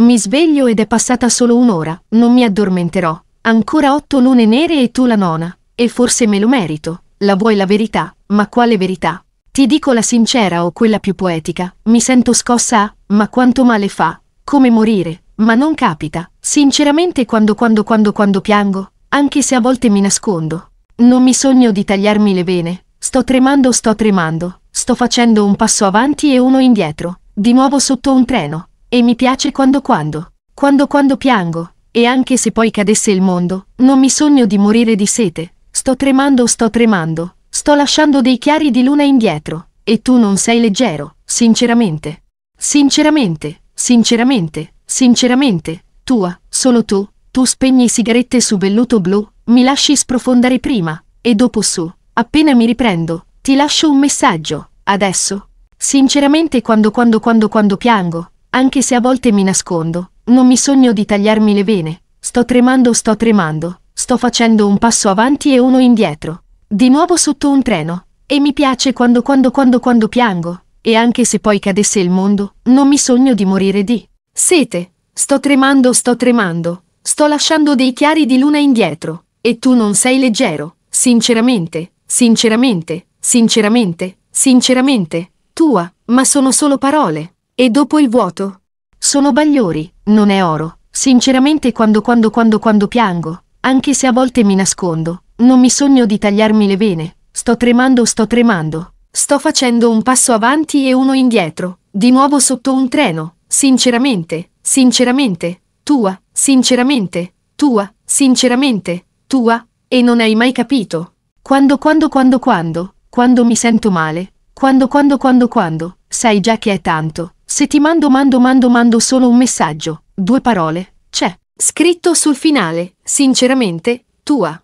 Mi sveglio ed è passata solo un'ora, non mi addormenterò. Ancora otto lune nere e tu la nona. E forse me lo merito. La vuoi la verità, ma quale verità? Ti dico la sincera o quella più poetica, mi sento scossa, ma quanto male fa, come morire, ma non capita, sinceramente quando quando quando quando piango, anche se a volte mi nascondo. Non mi sogno di tagliarmi le vene, sto tremando sto tremando, sto facendo un passo avanti e uno indietro, di nuovo sotto un treno, e mi piace quando quando, quando quando piango, e anche se poi cadesse il mondo, non mi sogno di morire di sete, sto tremando, sto tremando, sto lasciando dei chiari di luna indietro, e tu non sei leggero, sinceramente. Sinceramente, sinceramente, sinceramente, tua, solo tu, tu spegni sigarette su velluto blu, mi lasci sprofondare prima, e dopo su, appena mi riprendo, ti lascio un messaggio, adesso. Sinceramente quando quando quando quando piango, anche se a volte mi nascondo, non mi sogno di tagliarmi le vene. Sto tremando, sto tremando, sto facendo un passo avanti e uno indietro. Di nuovo sotto un treno. E mi piace quando, quando, quando, quando piango. E anche se poi cadesse il mondo, non mi sogno di morire di sete. Sto tremando, sto tremando. Sto lasciando dei chiari di luna indietro. E tu non sei leggero. Sinceramente, sinceramente, sinceramente, sinceramente. Tua, ma sono solo parole. E dopo il vuoto? Sono bagliori, non è oro. Sinceramente quando quando quando quando piango, anche se a volte mi nascondo, non mi sogno di tagliarmi le vene. Sto tremando, sto tremando. Sto facendo un passo avanti e uno indietro, di nuovo sotto un treno. Sinceramente, sinceramente, tua, sinceramente, tua, sinceramente, tua, e non hai mai capito. Quando quando quando quando, quando mi sento male, quando quando quando quando, sai già che è tanto. Se ti mando mando mando mando solo un messaggio, due parole, c'è. Scritto sul finale, sinceramente, tua.